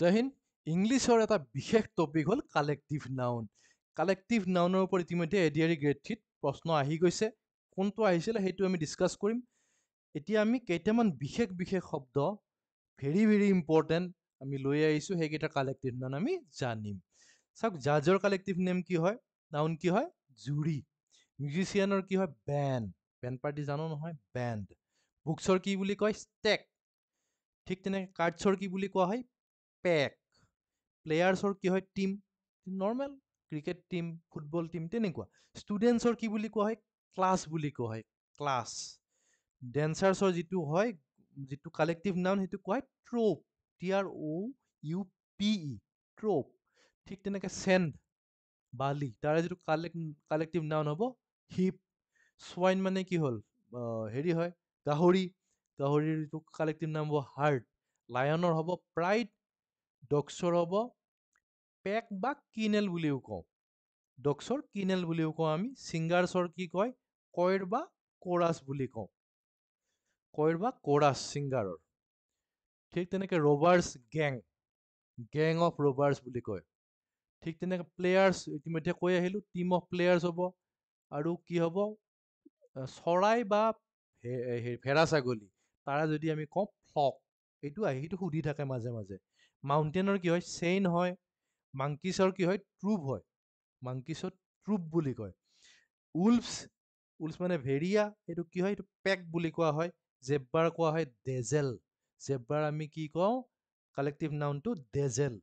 জয় হিন্দ ইংলিছৰ এটা বিশেষ টপিক হ'ল কালেক্টিভ নাউন কালেক্টিভ নাউনৰ ওপৰত ইতিমধ্যে এডিয়াৰী গ্ৰেড থ্ৰীত প্ৰশ্ন আহি গৈছে কোনটো আহিছিলে সেইটো আমি ডিছকাছ কৰিম এতিয়া আমি কেইটামান বিশেষ বিশেষ শব্দ ভেৰি ভেৰি ইম্পৰ্টেণ্ট আমি লৈ আহিছোঁ সেইকেইটা কালেক্টিভ নাউন আমি জানিম চাওক জাজৰ কালেক্টিভ নেম কি হয় নাউন কি হয় জুৰি মিউজিচিয়ানৰ কি হয় বেণ্ড বেণ্ড পাৰ্টি জানো নহয় বেণ্ড বুকছৰ কি বুলি কয় ষ্টেক ঠিক তেনেকৈ কাৰ্ডছৰ কি বুলি কোৱা হয় পেক প্লেয়াৰ্ছৰ কি হয় team normal cricket team football team তেনেকুৱা ষ্টুডেণ্টছৰ কি বুলি কোৱা হয় ক্লাছ বুলি কোৱা হয় ক্লাছ ডেন্সাৰ্ছৰ যিটো হয় যিটো কালেক্টিভ নাম সেইটো কোৱা হয় troupe T R O' U P E troupe ঠিক তেনেকে চেণ্ড বালি তাৰে যিটো কালেক্ট কালেক্টিভ নাউন হ'ব হিপ চোৱাইন মানে কি হ'ল হেৰি হয় গাহৰি গাহৰিৰ যিটো কালেক্টিভ নাম হ'ব হাৰ্ট লায়নৰ হ'ব প্ৰাইড ডক্সৰ হ'ব পেক বা কিনেল বুলিও কওঁ ডক্সৰ কিনেল বুলিও কওঁ আমি ছিংগাৰছৰ কি কয় কয়ৰ বা কৰাছ বুলি কওঁ কয়ৰ বা কৰাছ ছিংগাৰৰ ঠিক তেনেকৈ robbers gang gang of robbers বুলি কয় ঠিক তেনেকৈ প্লেয়াৰ্ছ ইতিমধ্যে কৈ আহিলোঁ টিম অফ প্লেয়াৰ্ছ হ'ব আৰু কি হ'ব চৰাই বা ভেড়া ছাগলী তাৰে যদি আমি কওঁ ফ্লক এইটো আহে সেইটো সুধি থাকে মাজে মাজে মাউণ্টেইনৰ কি হয় চেইন হয় মাংকিছৰ কি হয় ট্ৰুপ হয় মাংকিছত ট্ৰুপ বুলি কয় উলফছ উলফছ মানে ভেৰিয়া সেইটো কি হয় এইটো পেক বুলি কোৱা হয় জেব্বাৰ কোৱা হয় ডেজেল জেব্বাৰ আমি কি কওঁ কালেক্টিভ নাউনটো ডেজেল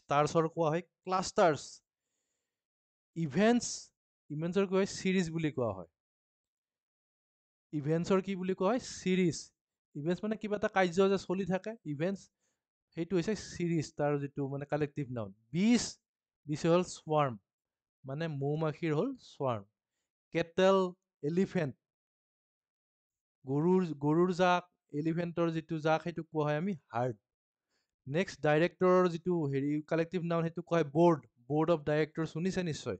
ষ্টাৰ্ছৰ কোৱা হয় ক্লাষ্টাৰ্ছ ইভেণ্টছ ইভেণ্টছৰ কি হয় ছিৰিজ বুলি কোৱা হয় ইভেণ্টছৰ কি বুলি কোৱা হয় চিৰিজ ইভেন্টছ মানে কিবা এটা কাৰ্য যে চলি থাকে ইভেন্টছ সেইটো হৈছে চিৰিজ তাৰ যিটো মানে কালেক্টিভ নাম বিছ বিছ হ'ল স্ৱাৰ্ম মানে মৌ মাখিৰ হ'ল স্ৱাৰ্ম কেটেল এলিফেণ্ট গৰুৰ গৰুৰ জাক এলিফেণ্টৰ যিটো জাক সেইটো কোৱা হয় আমি হাৰ্ড নেক্সট ডাইৰেক্টৰৰ যিটো হেৰি কালেক্টিভ নাম সেইটো কোৱা হয় বৰ্ড বৰ্ড অফ ডাইৰেক্টৰ শুনিছে নিশ্চয়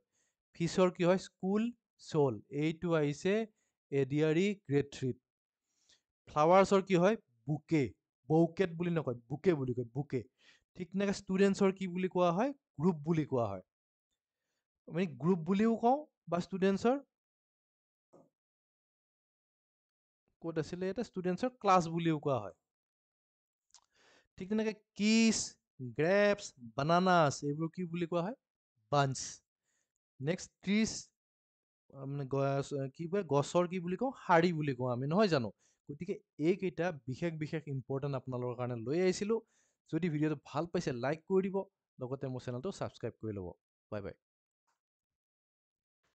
ফিছৰ কি হয় স্কুল চ'ল এইটো আহিছে এডিয়াৰী গ্ৰেড থ্ৰীত ফ্লাৱাৰ্ছৰ কি হয় বুকে বৌকেট বুলি নকয় বুকে বুলি কয় বুকে ঠিক তেনেকে ষ্টুডেণ্টছৰ কি বুলি কোৱা হয় গ্ৰুপ বুলি কোৱা হয় আমি গ্ৰুপ বুলিও কওঁ বা ষ্টুডেণ্টছৰ ক'ত আছিলে এটা ষ্টুডেণ্টছৰ ক্লাছ বুলিও কোৱা হয় ঠিক তেনেকে কিছ গ্ৰেপছ বানানাছ এইবোৰ কি বুলি কোৱা হয় বাঞ্চ নেক্সট ত্ৰিছ মানে গছ কি কয় গছৰ কি বুলি কওঁ শাৰী বুলি কওঁ আমি নহয় জানো গতিকে এইকেইটা বিশেষ বিশেষ ইম্পৰ্টেণ্ট আপোনালোকৰ কাৰণে লৈ আহিছিলোঁ যদি ভিডিঅ'টো ভাল পাইছে লাইক কৰি দিব লগতে মোৰ চেনেলটো ছাবস্ক্ৰাইব কৰি ল'ব বাই বাই